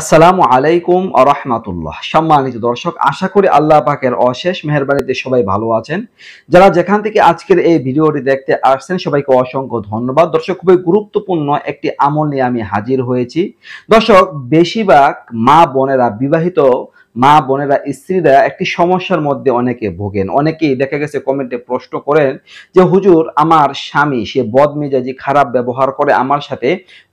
আসসালামু আলাইকুম আরহামাতুল্লাহ সম্মানিত দর্শক আশা করি আল্লাহ পাকের অশেষ মেহরবানিতে সবাই ভালো আছেন যারা যেখান থেকে আজকের এই ভিডিওটি দেখতে আসছেন সবাইকে অসংখ্য ধন্যবাদ দর্শক খুবই গুরুত্বপূর্ণ একটি আমল নিয়ে আমি হাজির হয়েছি দর্শক বেশিরভাগ মা বোনেরা বিবাহিত মা বোনেরা স্ত্রীরা একটি সমস্যার মধ্যে অনেকে ভোগেন অনেকেই দেখা গেছে কমেন্টে প্রশ্ন করেন যে হুজুর আমার স্বামী সে বদমেজাজি খারাপ ব্যবহার করে আমার সাথে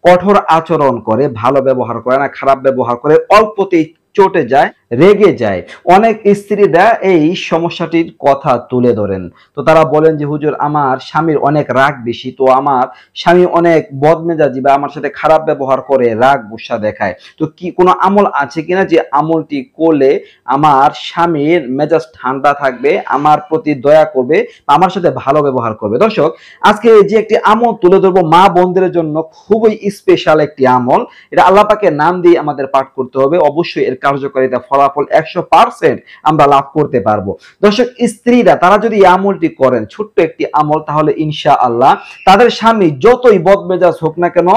কঠোর আচরণ করে ভালো ব্যবহার করে না খারাপ ব্যবহার করে অল্পতেই চটে যায় রেগে যায় অনেক স্ত্রীরা এই সমস্যাটির কথা তুলে ধরেন তো তারা বলেন যে হুজুর আমার স্বামীর অনেক রাগ বেশি তো আমার স্বামী অনেক বদমেজাজি বা আমার সাথে খারাপ ব্যবহার করে রাগ গুসা দেখায় তো কি কোনো আমল আছে কিনা যে আমলটি করলে আমার স্বামীর মেজাজ ঠান্ডা থাকবে আমার প্রতি দয়া করবে আমার সাথে ভালো ব্যবহার করবে দর্শক আজকে যে একটি আমল তুলে ধরবো মা বন্ধের জন্য খুবই স্পেশাল একটি আমল এটা আল্লাপাকে নাম দিয়ে আমাদের পাঠ করতে হবে অবশ্যই এর কার্যকারিতা ফলা ফলাফল একশো পার্সেন্ট আমরা লাভ করতে পারবো দর্শক স্ত্রীরা তারা যদি আমলটি করেন ছোট্ট একটি আমল তাহলে ইনশা আল্লাহ তাদের স্বামী যতই বদমেজাজ হোক না কেন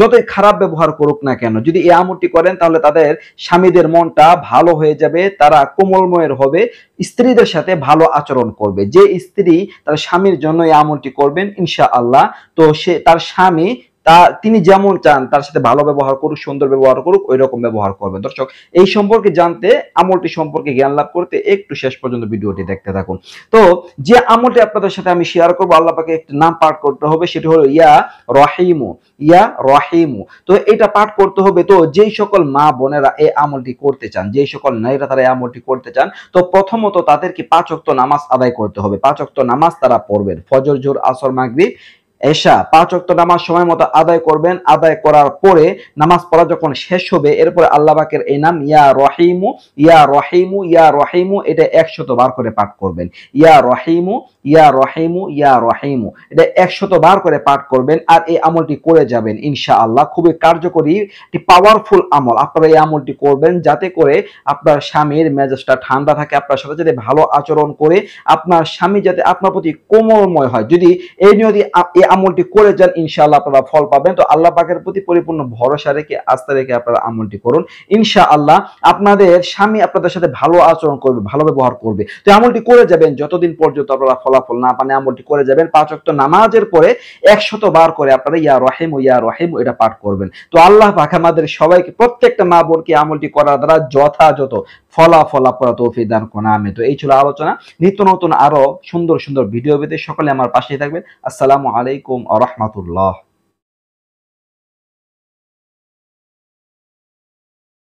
যতই খারাপ ব্যবহার করুক না কেন যদি এই আমলটি করেন তাহলে তাদের স্বামীদের মনটা ভালো হয়ে যাবে তারা কোমলময়ের হবে স্ত্রীদের সাথে ভালো আচরণ করবে যে স্ত্রী তার স্বামীর জন্য এই আমলটি করবেন ইনশা আল্লাহ তো সে তার স্বামী তা তিনি যেমন চান তার সাথে ভালো ব্যবহার করুক সুন্দর ব্যবহার করুক ওই রকম ব্যবহার করবেন দর্শক এই সম্পর্কে জানতে আমলটি সম্পর্কে জ্ঞান লাভ করতে একটু শেষ পর্যন্ত ভিডিওটি দেখতে থাকুন তো যে আমলটি আপনাদের সাথে আমি শেয়ার করবো আল্লাপাকে একটি নাম পাঠ করতে হবে সেটি হলো ইয়া রহিমু ইয়া রহিমু তো এটা পাঠ করতে হবে তো যেই সকল মা বোনেরা এই আমলটি করতে চান যেই সকল নারীরা তারা এই আমলটি করতে চান তো প্রথমত তাদেরকে পাঁচ অক্ত নামাজ আদায় করতে হবে পাঁচ অক্ত নামাজ তারা পড়বেন ফজর জোর আসর মাগরিব এশা পাঁচ অক্ত নামাজ সময় মতো আদায় করবেন আদায় করার পরে নামাজ পড়া যখন শেষ হবে এরপরে আল্লাহবাকের এই নাম ইয়া রহিমু ইয়া রহিমু ইয়া রহিমু এটা একশত বার করে পাঠ করবেন ইয়া রহিমু ইয়া রহিমু ইয়া রহিমু এটা একশত বার করে পাঠ করবেন আর এই আমলটি করে যাবেন ইনশা আল্লাহ খুবই কার্যকরী একটি পাওয়ারফুল আমল আপনারা এই আমলটি করবেন যাতে করে আপনার স্বামীর মেজাজটা ঠান্ডা থাকে আপনার সাথে যাতে ভালো আচরণ করে আপনার স্বামী যাতে আপনার প্রতি কোমলময় হয় যদি এই নিয়তি আমলটি করে যান ইনশাআল্লাহ আপনারা ফল পাবেন তো আল্লাহ পাকের প্রতি পরিপূর্ণ ভরসা রেখে আস্থা রেখে আপনারা আমলটি করুন ইনশা আল্লাহ আপনাদের স্বামী আপনাদের সাথে ভালো আচরণ করবে ভালো ব্যবহার করবে তো আমলটি করে যাবেন যতদিন পর্যন্ত আপনারা ফলাফল না পান আমলটি করে যাবেন পাঁচ অক্ট নামাজের পরে একশত বার করে আপনারা ইয়া রহিম ও ইয়া রহিম এটা পাঠ করবেন তো আল্লাহ পাক আমাদের সবাইকে প্রত্যেকটা মা বোনকে আমলটি করার দ্বারা যথাযথ ফলাফল আপনারা তৌফিক দান কোন আমি তো এই ছিল আলোচনা নিত্য নতুন আরো সুন্দর সুন্দর ভিডিও পেতে সকলে আমার পাশে থাকবেন আসসালামু আলাইকুম আ রহমতুল্লাহ